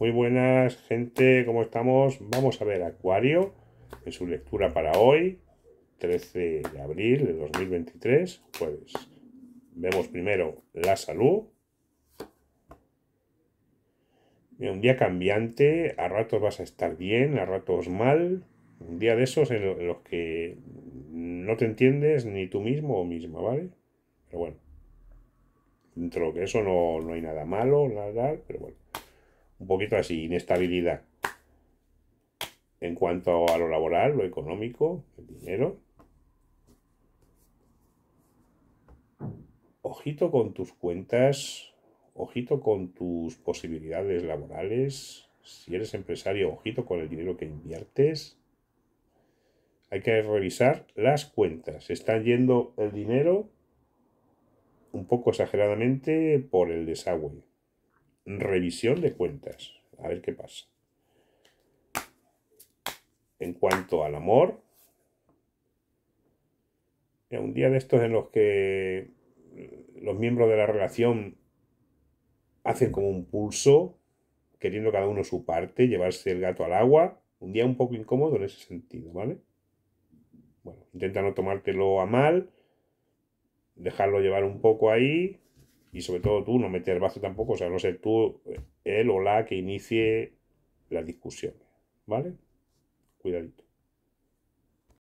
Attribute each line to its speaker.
Speaker 1: Muy buenas, gente, ¿cómo estamos? Vamos a ver Acuario en su lectura para hoy, 13 de abril de 2023, pues Vemos primero la salud. Un día cambiante, a ratos vas a estar bien, a ratos mal. Un día de esos en los que no te entiendes ni tú mismo o misma, ¿vale? Pero bueno, dentro de eso no, no hay nada malo, nada, pero bueno poquito así, inestabilidad. En cuanto a lo laboral, lo económico, el dinero. Ojito con tus cuentas, ojito con tus posibilidades laborales. Si eres empresario, ojito con el dinero que inviertes. Hay que revisar las cuentas. ¿Están yendo el dinero un poco exageradamente por el desagüe? revisión de cuentas. A ver qué pasa. En cuanto al amor, un día de estos en los que los miembros de la relación hacen como un pulso, queriendo cada uno su parte, llevarse el gato al agua. Un día un poco incómodo en ese sentido, ¿vale? Bueno, intenta no tomártelo a mal, dejarlo llevar un poco ahí, y sobre todo tú no meter vaso tampoco, o sea, no ser tú, él o la
Speaker 2: que inicie la discusión, ¿vale? Cuidadito.